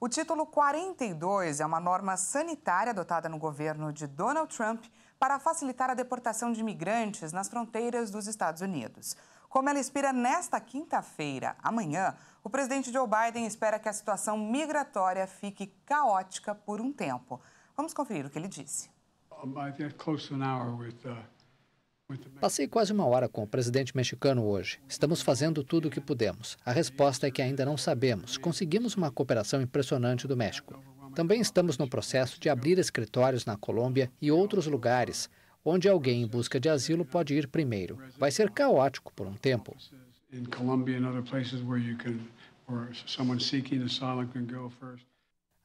O título 42 é uma norma sanitária adotada no governo de Donald Trump para facilitar a deportação de imigrantes nas fronteiras dos Estados Unidos. Como ela expira nesta quinta-feira, amanhã, o presidente Joe Biden espera que a situação migratória fique caótica por um tempo. Vamos conferir o que ele disse. Passei quase uma hora com o presidente mexicano hoje. Estamos fazendo tudo o que pudemos. A resposta é que ainda não sabemos. Conseguimos uma cooperação impressionante do México. Também estamos no processo de abrir escritórios na Colômbia e outros lugares onde alguém em busca de asilo pode ir primeiro. Vai ser caótico por um tempo.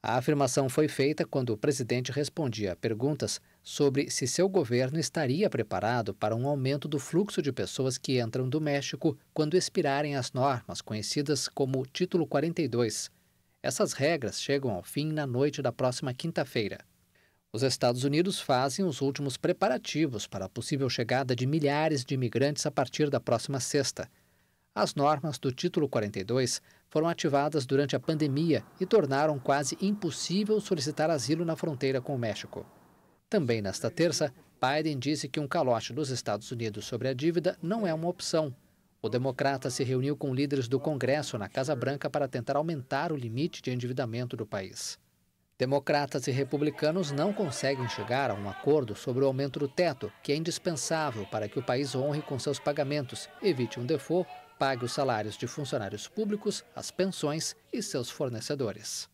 A afirmação foi feita quando o presidente respondia a perguntas sobre se seu governo estaria preparado para um aumento do fluxo de pessoas que entram do México quando expirarem as normas conhecidas como Título 42. Essas regras chegam ao fim na noite da próxima quinta-feira. Os Estados Unidos fazem os últimos preparativos para a possível chegada de milhares de imigrantes a partir da próxima sexta. As normas do Título 42 foram ativadas durante a pandemia e tornaram quase impossível solicitar asilo na fronteira com o México. Também nesta terça, Biden disse que um calote dos Estados Unidos sobre a dívida não é uma opção. O democrata se reuniu com líderes do Congresso na Casa Branca para tentar aumentar o limite de endividamento do país. Democratas e republicanos não conseguem chegar a um acordo sobre o aumento do teto, que é indispensável para que o país honre com seus pagamentos, evite um default, pague os salários de funcionários públicos, as pensões e seus fornecedores.